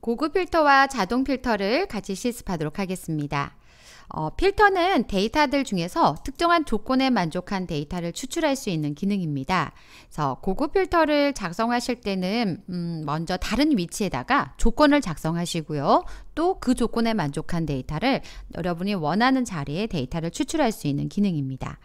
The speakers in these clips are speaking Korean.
고급 필터와 자동 필터를 같이 실습하도록 하겠습니다. 어, 필터는 데이터들 중에서 특정한 조건에 만족한 데이터를 추출할 수 있는 기능입니다. 그래서 고급 필터를 작성하실 때는 음, 먼저 다른 위치에다가 조건을 작성하시고요. 또 그 조건에 만족한 데이터를 여러분이 원하는 자리에 데이터를 추출할 수 있는 기능입니다.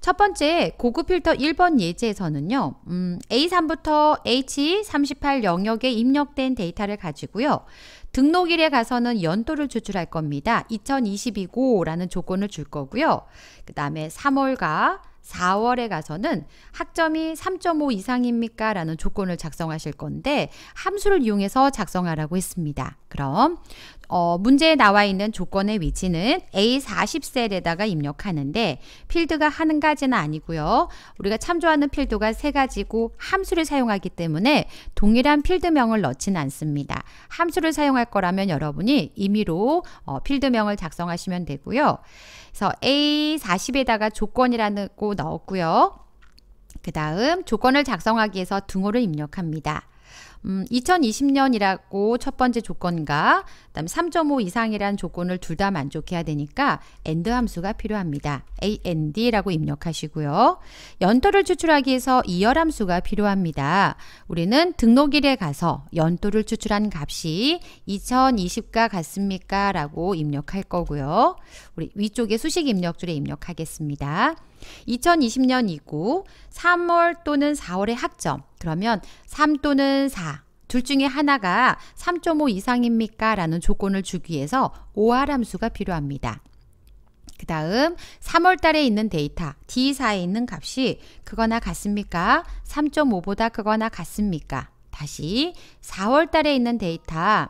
첫 번째 고급 필터 1번 예제에서는요. 음, A3부터 H38 영역에 입력된 데이터를 가지고요. 등록일에 가서는 연도를 추출할 겁니다. 2022고라는 조건을 줄 거고요. 그 다음에 3월과 4월에 가서는 학점이 3.5 이상입니까? 라는 조건을 작성하실 건데 함수를 이용해서 작성하라고 했습니다. 그럼 어, 문제에 나와 있는 조건의 위치는 A40셀에다가 입력하는데 필드가 한 가지는 아니고요. 우리가 참조하는 필드가 세 가지고 함수를 사용하기 때문에 동일한 필드명을 넣지는 않습니다. 함수를 사용할 거라면 여러분이 임의로 어, 필드명을 작성하시면 되고요. 그래서 A40에다가 조건이라고 넣었고요. 그 다음 조건을 작성하기 위해서 등호를 입력합니다. 음, 2020년이라고 첫 번째 조건과 그다음 3.5 이상이란 조건을 둘 다 만족해야 되니까 and 함수가 필요합니다. and라고 입력하시고요. 연도를 추출하기 위해서 이열 함수가 필요합니다. 우리는 등록일에 가서 연도를 추출한 값이 2020과 같습니까? 라고 입력할 거고요. 우리 위쪽에 수식 입력줄에 입력하겠습니다. 2020년이고 3월 또는 4월의 학점 그러면 3 또는 4, 둘 중에 하나가 3.5 이상입니까? 라는 조건을 주기 위해서 오할 함수가 필요합니다. 그 다음 3월 달에 있는 데이터 D4에 있는 값이 크거나 같습니까? 3.5보다 크거나 같습니까? 다시 4월 달에 있는 데이터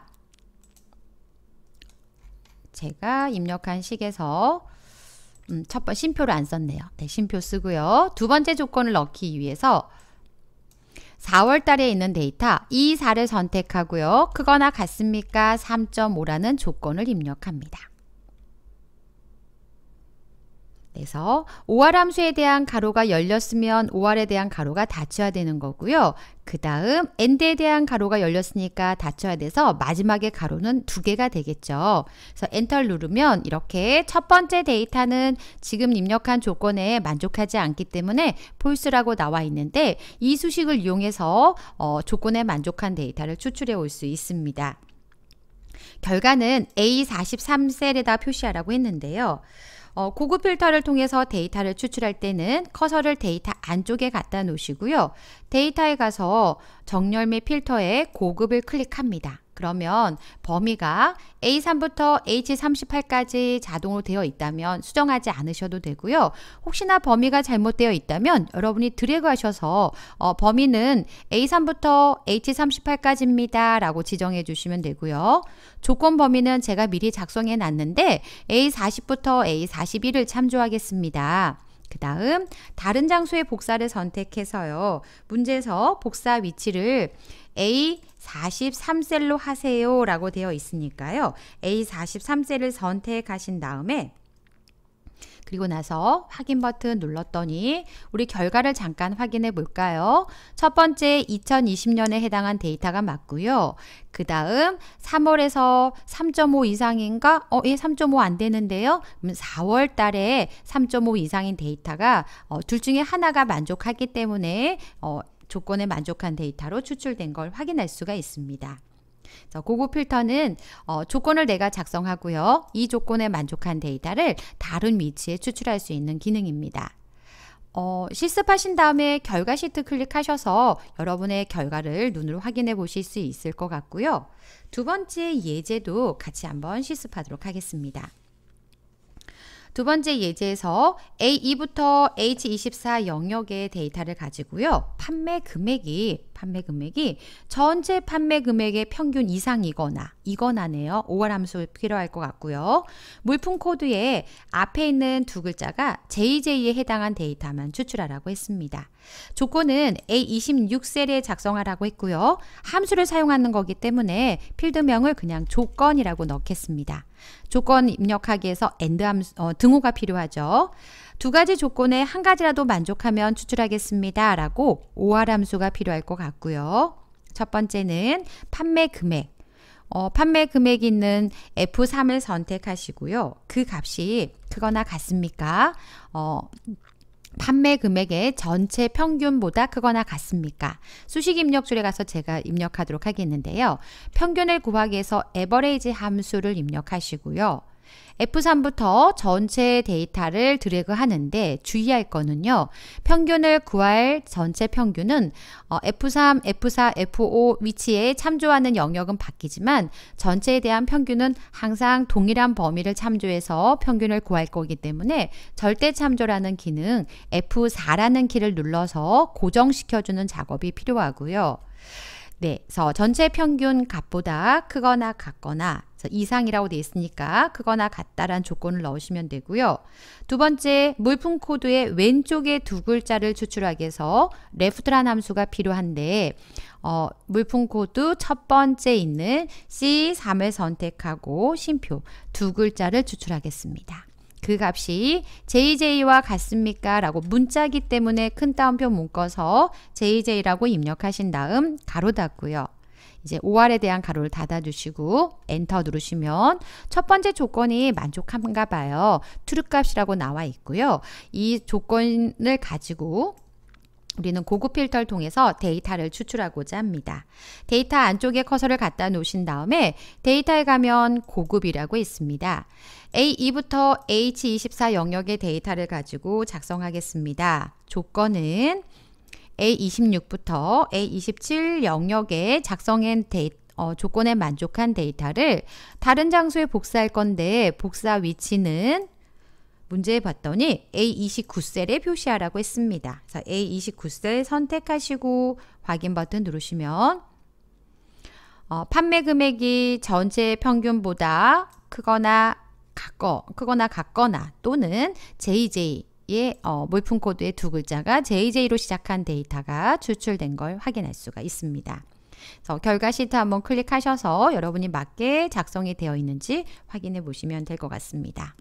제가 입력한 식에서 음, 첫번 쉼표를안 썼네요. 네, 심표 쓰고요. 두 번째 조건을 넣기 위해서 4월 달에 있는 데이터 이 4를 선택하고요. 크거나 같습니까? 3.5라는 조건을 입력합니다. 그래서 오알 함수에 대한 가로가 열렸으면 오알에 대한 가로가 닫혀야 되는 거고요. 그 다음 엔드에 대한 가로가 열렸으니까 닫혀야 돼서 마지막에 가로는 두 개가 되겠죠. 그래서 엔터를 누르면 이렇게 첫 번째 데이터는 지금 입력한 조건에 만족하지 않기 때문에 폴스라고 나와 있는데 이 수식을 이용해서 어, 조건에 만족한 데이터를 추출해 올 수 있습니다. 결과는 A43셀에다 표시하라고 했는데요. 어, 고급 필터를 통해서 데이터를 추출할 때는 커서를 데이터 안쪽에 갖다 놓으시고요. 데이터에 가서 정렬 및 필터에 고급을 클릭합니다. 그러면 범위가 A3부터 H38까지 자동으로 되어 있다면 수정하지 않으셔도 되고요. 혹시나 범위가 잘못되어 있다면 여러분이 드래그 하셔서 어, 범위는 A3부터 H38까지입니다. 라고 지정해 주시면 되고요. 조건 범위는 제가 미리 작성해 놨는데 A40부터 A41을 참조하겠습니다. 그 다음 다른 장소의 복사를 선택해서요. 문제에서 복사 위치를 A 43셀로 하세요 라고 되어 있으니까요. A 43셀을 선택하신 다음에 그리고 나서 확인 버튼 눌렀더니 우리 결과를 잠깐 확인해 볼까요? 첫 번째 2020년에 해당한 데이터가 맞고요. 그 다음 3월에서 3.5 이상인가? 어, 예, 3.5 안 되는데요. 4월 달에 3.5 이상인 데이터가 어, 둘 중에 하나가 만족하기 때문에 어, 조건에 만족한 데이터로 추출된 걸 확인할 수가 있습니다. 고급 필터는 어, 조건을 내가 작성하고요. 이 조건에 만족한 데이터를 다른 위치에 추출할 수 있는 기능입니다. 어, 실습하신 다음에 결과 시트 클릭하셔서 여러분의 결과를 눈으로 확인해 보실 수 있을 것 같고요. 두 번째 예제도 같이 한번 실습하도록 하겠습니다. 두 번째 예제에서 A2부터 H24 영역의 데이터를 가지고요. 판매 금액이 판매 금액이 전체 판매 금액의 평균 이상이거나 이거나네요. 5월 함수 필요할 것 같고요. 물품 코드에 앞에 있는 두 글자가 JJ에 해당한 데이터만 추출하라고 했습니다. 조건은 A26 셀에 작성하라고 했고요. 함수를 사용하는 거기 때문에 필드명을 그냥 조건이라고 넣겠습니다. 조건 입력하기 에서 and 함, 어, 등호가 필요하죠. 두 가지 조건에 한 가지라도 만족하면 추출하겠습니다. 라고 OR 함수가 필요할 것 같고요. 첫 번째는 판매 금액. 어, 판매 금액이 있는 F3을 선택하시고요. 그 값이 그거나 같습니까? 어, 판매 금액의 전체 평균보다 크거나 같습니까? 수식 입력 줄에 가서 제가 입력하도록 하겠는데요. 평균을 구하기 위해서 에버레이지 함수를 입력하시고요. F3부터 전체 데이터를 드래그 하는데 주의할 거는요. 평균을 구할 전체 평균은 F3, F4, F5 위치에 참조하는 영역은 바뀌지만 전체에 대한 평균은 항상 동일한 범위를 참조해서 평균을 구할 거기 때문에 절대 참조라는 기능 F4라는 키를 눌러서 고정시켜주는 작업이 필요하고요. 네, 그래서 전체 평균 값보다 크거나 같거나 이상이라고 되어 있으니까 그거나 같다란 조건을 넣으시면 되고요. 두 번째 물품 코드의 왼쪽에 두 글자를 추출하기 위해서 레프트란 함수가 필요한데 어, 물품 코드 첫 번째 있는 C3을 선택하고 심표 두 글자를 추출하겠습니다. 그 값이 JJ와 같습니까? 라고 문자기 때문에 큰 따옴표 묶어서 JJ라고 입력하신 다음 가로 닫고요. 이제 5R에 대한 가로를 닫아주시고 엔터 누르시면 첫 번째 조건이 만족한가 봐요. 트루 값이라고 나와 있고요. 이 조건을 가지고 우리는 고급 필터를 통해서 데이터를 추출하고자 합니다. 데이터 안쪽에 커서를 갖다 놓으신 다음에 데이터에 가면 고급이라고 있습니다. A2부터 H24 영역의 데이터를 가지고 작성하겠습니다. 조건은 A26부터 A27 영역에 작성한 데이터 어, 조건에 만족한 데이터를 다른 장소에 복사할 건데 복사 위치는 문제에 봤더니 A29셀에 표시하라고 했습니다. 그래서 A29셀 선택하시고 확인 버튼 누르시면 어, 판매 금액이 전체 평균보다 크거나 같거, 크거나 같거나 또는 JJ 의 예, 어, 물품 코드의 두 글자가 JJ로 시작한 데이터가 추출된 걸 확인할 수가 있습니다. 그래서 결과 시트 한번 클릭하셔서 여러분이 맞게 작성이 되어 있는지 확인해 보시면 될 것 같습니다.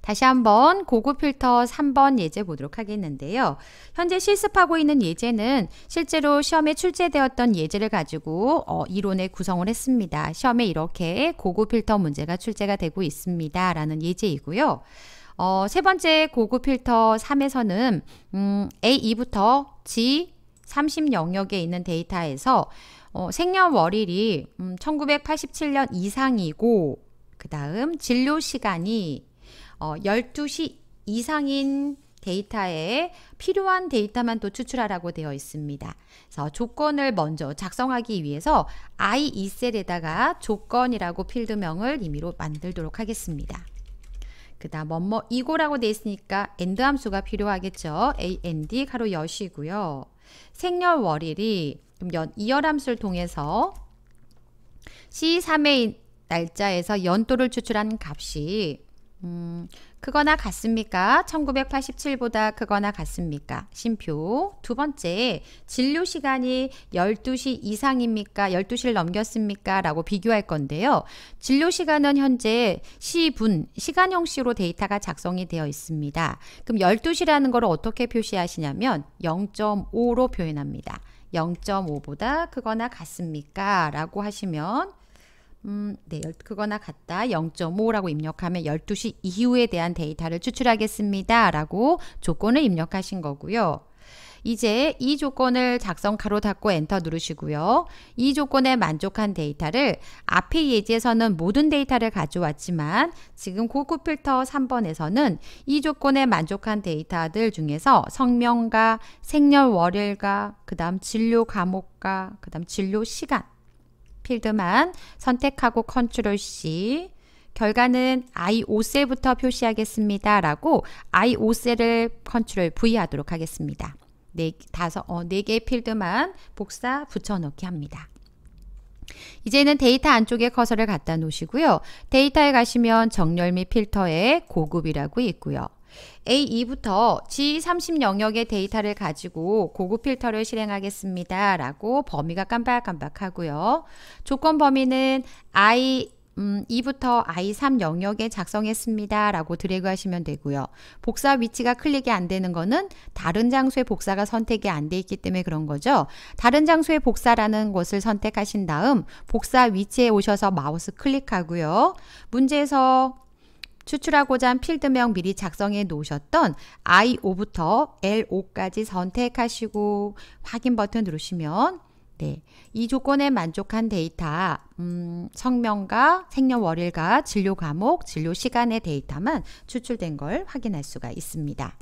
다시 한번 고급 필터 3번 예제 보도록 하겠는데요. 현재 실습하고 있는 예제는 실제로 시험에 출제되었던 예제를 가지고 어, 이론의 구성을 했습니다. 시험에 이렇게 고급 필터 문제가 출제가 되고 있습니다. 라는 예제이고요. 어, 세 번째 고급 필터 3에서는 음, A2부터 G30 영역에 있는 데이터에서 어, 생년월일이 음, 1987년 이상이고 그 다음 진료 시간이 어, 12시 이상인 데이터에 필요한 데이터만 또 추출하라고 되어 있습니다. 그래서 조건을 먼저 작성하기 위해서 I2셀에다가 조건이라고 필드명을 임의로 만들도록 하겠습니다. 그 다음 뭐뭐 이고라고 돼 있으니까 and 함수가 필요하겠죠. and 가로 여시고요. 생년월일이 연 이열 함수를 통해서 C3의 날짜에서 연도를 추출한 값이 음, 크거나 같습니까? 1987보다 그거나 같습니까? 심표. 두 번째, 진료 시간이 12시 이상입니까? 12시를 넘겼습니까? 라고 비교할 건데요. 진료 시간은 현재 시분, 시간 형식으로 데이터가 작성이 되어 있습니다. 그럼 12시라는 걸 어떻게 표시하시냐면 0.5로 표현합니다. 0.5보다 그거나 같습니까? 라고 하시면 음, 네, 그거나 같다. 0.5라고 입력하면 12시 이후에 대한 데이터를 추출하겠습니다. 라고 조건을 입력하신 거고요. 이제 이 조건을 작성 가로 닫고 엔터 누르시고요. 이 조건에 만족한 데이터를 앞에예지에서는 모든 데이터를 가져왔지만 지금 고급 필터 3번에서는 이 조건에 만족한 데이터들 중에서 성명과 생년월일과 그 다음 진료 과목과 그 다음 진료 시간 필드만 선택하고 컨트롤 C 결과는 I5셀부터 표시하겠습니다. 라고 I5셀을 컨트롤 V 하도록 하겠습니다. 네, 다섯, 어, 네 개의 필드만 복사 붙여넣기 합니다. 이제는 데이터 안쪽에 커서를 갖다 놓으시고요. 데이터에 가시면 정렬 및 필터에 고급이라고 있고요. A2부터 G30 영역의 데이터를 가지고 고급 필터를 실행하겠습니다. 라고 범위가 깜빡깜빡하고요 조건 범위는 I 음, 2부터 I3 영역에 작성했습니다. 라고 드래그 하시면 되고요. 복사 위치가 클릭이 안 되는 거는 다른 장소에 복사가 선택이 안 돼 있기 때문에 그런 거죠. 다른 장소에 복사라는 것을 선택하신 다음 복사 위치에 오셔서 마우스 클릭하고요. 문제에서 추출하고자 한 필드명 미리 작성해 놓으셨던 I5부터 L5까지 선택하시고 확인 버튼 누르시면 네, 이 조건에 만족한 데이터, 음, 성명과 생년월일과 진료 과목, 진료 시간의 데이터만 추출된 걸 확인할 수가 있습니다.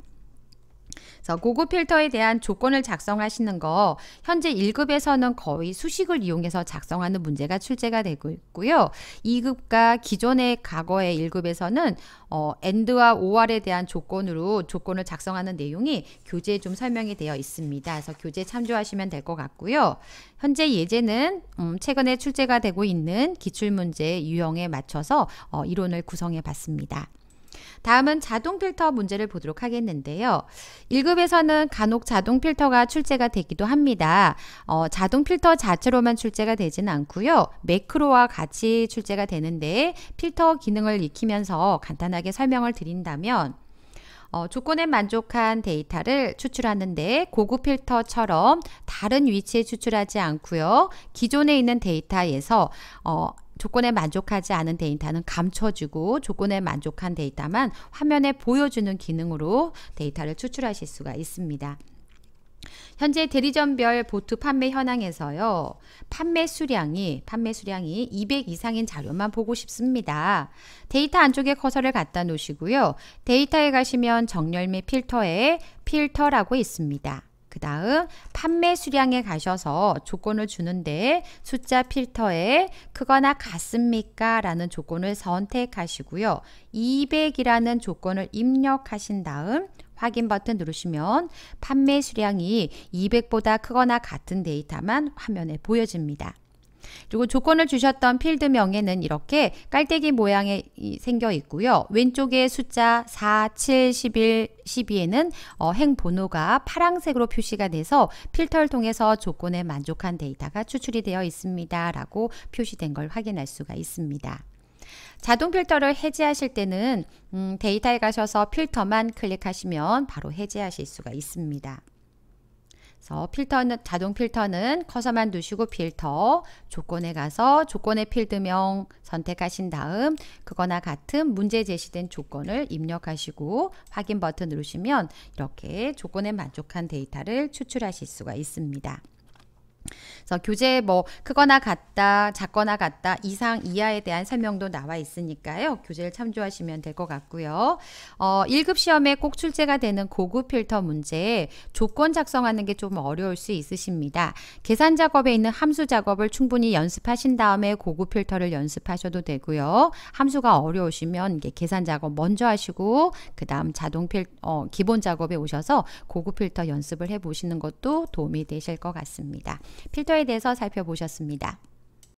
그래서 고급 필터에 대한 조건을 작성하시는 거 현재 1급에서는 거의 수식을 이용해서 작성하는 문제가 출제가 되고 있고요. 2급과 기존의 과거의 1급에서는 어, AND와 OR에 대한 조건으로 조건을 작성하는 내용이 교재에 좀 설명이 되어 있습니다. 그래서 교재 참조하시면 될 것 같고요. 현재 예제는 음, 최근에 출제가 되고 있는 기출문제 유형에 맞춰서 어, 이론을 구성해 봤습니다. 다음은 자동 필터 문제를 보도록 하겠는데요. 1급에서는 간혹 자동 필터가 출제가 되기도 합니다. 어, 자동 필터 자체로만 출제가 되진 않고요. 매크로와 같이 출제가 되는데 필터 기능을 익히면서 간단하게 설명을 드린다면 어, 조건에 만족한 데이터를 추출하는데 고급 필터처럼 다른 위치에 추출하지 않고요. 기존에 있는 데이터에서 어, 조건에 만족하지 않은 데이터는 감춰주고 조건에 만족한 데이터만 화면에 보여주는 기능으로 데이터를 추출하실 수가 있습니다. 현재 대리점별 보트 판매 현황에서요. 판매 수량이 판매 수량이 200 이상인 자료만 보고 싶습니다. 데이터 안쪽에 커서를 갖다 놓으시고요. 데이터에 가시면 정렬 및 필터에 필터라고 있습니다. 그 다음 판매 수량에 가셔서 조건을 주는데 숫자 필터에 크거나 같습니까? 라는 조건을 선택하시고요. 200이라는 조건을 입력하신 다음 확인 버튼 누르시면 판매 수량이 200보다 크거나 같은 데이터만 화면에 보여집니다. 그리고 조건을 주셨던 필드명에는 이렇게 깔때기 모양이 생겨 있고요. 왼쪽에 숫자 4, 7, 11, 12에는 어, 행 번호가 파란색으로 표시가 돼서 필터를 통해서 조건에 만족한 데이터가 추출이 되어 있습니다. 라고 표시된 걸 확인할 수가 있습니다. 자동 필터를 해제하실 때는 음, 데이터에 가셔서 필터만 클릭하시면 바로 해제하실 수가 있습니다. 그래서 어, 필터는 자동 필터는 커서만 두시고 필터 조건에 가서 조건의 필드명 선택하신 다음 그거나 같은 문제 제시된 조건을 입력하시고 확인 버튼 누르시면 이렇게 조건에 만족한 데이터를 추출하실 수가 있습니다. 그래서 교재 뭐 크거나 같다, 작거나 같다, 이상 이하에 대한 설명도 나와 있으니까요. 교재를 참조하시면 될 것 같고요. 어, 1급 시험에 꼭 출제가 되는 고급 필터 문제 조건 작성하는 게 좀 어려울 수 있으십니다. 계산 작업에 있는 함수 작업을 충분히 연습하신 다음에 고급 필터를 연습하셔도 되고요. 함수가 어려우시면 이게 계산 작업 먼저 하시고 그다음 자동 필 어, 기본 작업에 오셔서 고급 필터 연습을 해 보시는 것도 도움이 되실 것 같습니다. 필터에 대해서 살펴보셨습니다.